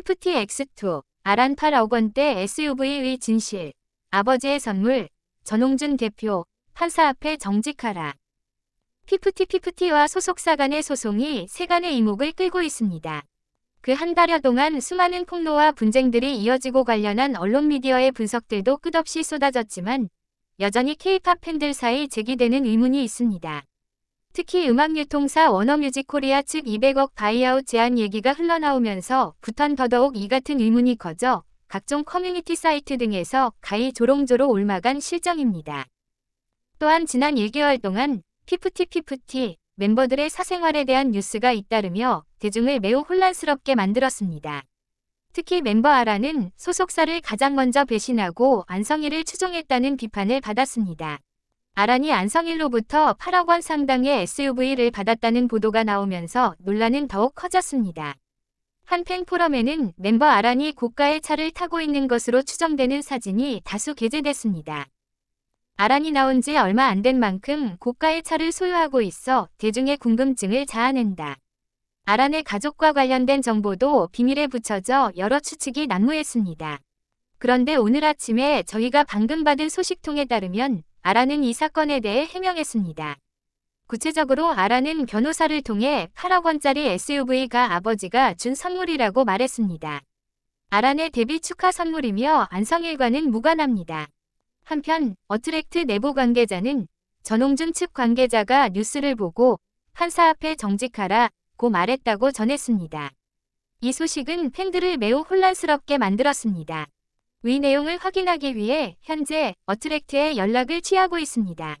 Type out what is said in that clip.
50X2 아란 8억 원대 SUV의 진실 아버지의 선물 전홍준 대표 판사 앞에 정직하라 50-50와 소속사 간의 소송이 세간의 이목을 끌고 있습니다. 그 한 달여 동안 수많은 폭로와 분쟁들이 이어지고 관련한 언론 미디어의 분석들도 끝없이 쏟아졌지만 여전히 K-팝 팬들 사이 제기되는 의문이 있습니다. 특히 음악유통사 워너뮤직 코리아 측 200억 바이아웃 제한 얘기가 흘러나오면서 부탄 더더욱 이 같은 의문이 커져 각종 커뮤니티 사이트 등에서 가히 조롱조로 올마간 실정입니다. 또한 지난 1개월 동안 피프티피프티 멤버들의 사생활에 대한 뉴스가 잇따르며 대중을 매우 혼란스럽게 만들었습니다. 특히 멤버 아라는 소속사를 가장 먼저 배신하고 안성희를 추종했다는 비판을 받았습니다. 아란이 안성일로부터 8억 원 상당의 SUV를 받았다는 보도가 나오면서 논란은 더욱 커졌습니다. 한 팬 포럼에는 멤버 아란이 고가의 차를 타고 있는 것으로 추정되는 사진이 다수 게재됐습니다. 아란이 나온 지 얼마 안 된 만큼 고가의 차를 소유하고 있어 대중의 궁금증을 자아낸다. 아란의 가족과 관련된 정보도 비밀에 붙여져 여러 추측이 난무했습니다. 그런데 오늘 아침에 저희가 방금 받은 소식통에 따르면 아라는 이 사건에 대해 해명했습니다. 구체적으로 아라는 변호사를 통해 8억 원짜리 SUV가 아버지가 준 선물이라고 말했습니다. 아란의 데뷔 축하 선물이며 안성일과는 무관합니다. 한편 어트랙트 내부 관계자는 전홍준 측 관계자가 뉴스를 보고 판사 앞에 정직하라 고 말했다고 전했습니다. 이 소식은 팬들을 매우 혼란스럽게 만들었습니다. 위 내용을 확인하기 위해 현재 어트랙트에 연락을 취하고 있습니다.